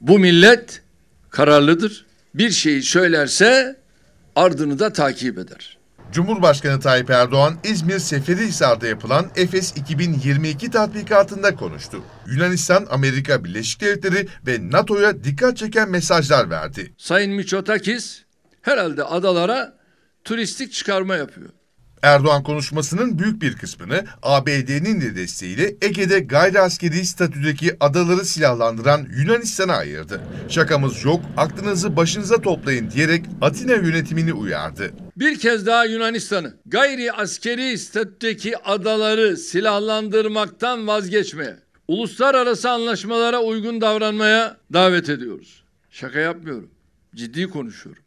bu millet kararlıdır. Bir şeyi söylerse ardını da takip eder. Cumhurbaşkanı Tayyip Erdoğan İzmir Seferihisar'da yapılan Efes 2022 tatbikatında konuştu. Yunanistan, Amerika Birleşik Devletleri ve NATO'ya dikkat çeken mesajlar verdi. Sayın Miçotakis herhalde adalara turistik çıkarma yapıyor. Erdoğan konuşmasının büyük bir kısmını ABD'nin de desteğiyle Ege'de gayri askeri statüdeki adaları silahlandıran Yunanistan'a ayırdı. Şakamız yok, aklınızı başınıza toplayın diyerek Atina yönetimini uyardı. Bir kez daha Yunanistan'ı gayri askeri statüdeki adaları silahlandırmaktan vazgeçmeye, uluslararası anlaşmalara uygun davranmaya davet ediyoruz. Şaka yapmıyorum, ciddi konuşuyorum.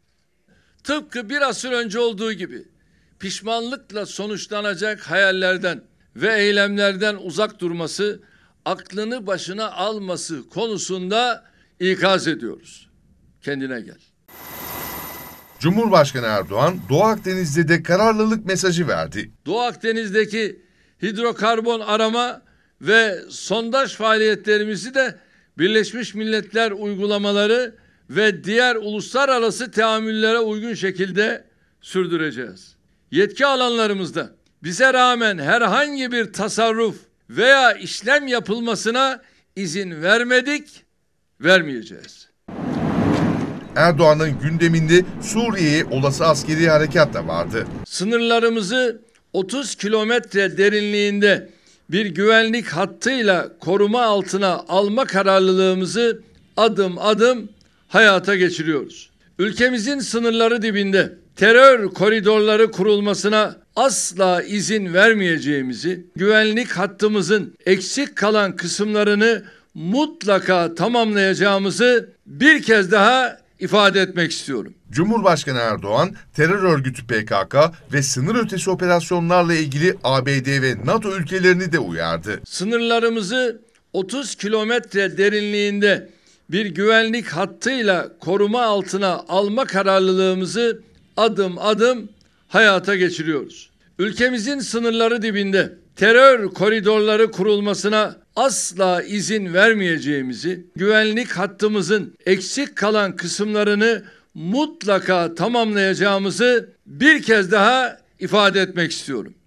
Tıpkı bir asır önce olduğu gibi pişmanlıkla sonuçlanacak hayallerden ve eylemlerden uzak durması, aklını başına alması konusunda ikaz ediyoruz. Kendine gel. Cumhurbaşkanı Erdoğan Doğu Akdeniz'de de kararlılık mesajı verdi. Doğu Akdeniz'deki hidrokarbon arama ve sondaj faaliyetlerimizi de Birleşmiş Milletler uygulamaları ve diğer uluslararası teamüllere uygun şekilde sürdüreceğiz yetki alanlarımızda bize rağmen herhangi bir tasarruf veya işlem yapılmasına izin vermedik, vermeyeceğiz. Erdoğan'ın gündeminde Suriye'ye olası askeri harekat da vardı. Sınırlarımızı 30 kilometre derinliğinde bir güvenlik hattıyla koruma altına alma kararlılığımızı adım adım hayata geçiriyoruz. Ülkemizin sınırları dibinde terör koridorları kurulmasına asla izin vermeyeceğimizi, güvenlik hattımızın eksik kalan kısımlarını mutlaka tamamlayacağımızı bir kez daha ifade etmek istiyorum. Cumhurbaşkanı Erdoğan, terör örgütü PKK ve sınır ötesi operasyonlarla ilgili ABD ve NATO ülkelerini de uyardı. Sınırlarımızı 30 kilometre derinliğinde bir güvenlik hattıyla koruma altına alma kararlılığımızı adım adım hayata geçiriyoruz. Ülkemizin sınırları dibinde terör koridorları kurulmasına asla izin vermeyeceğimizi, güvenlik hattımızın eksik kalan kısımlarını mutlaka tamamlayacağımızı bir kez daha ifade etmek istiyorum.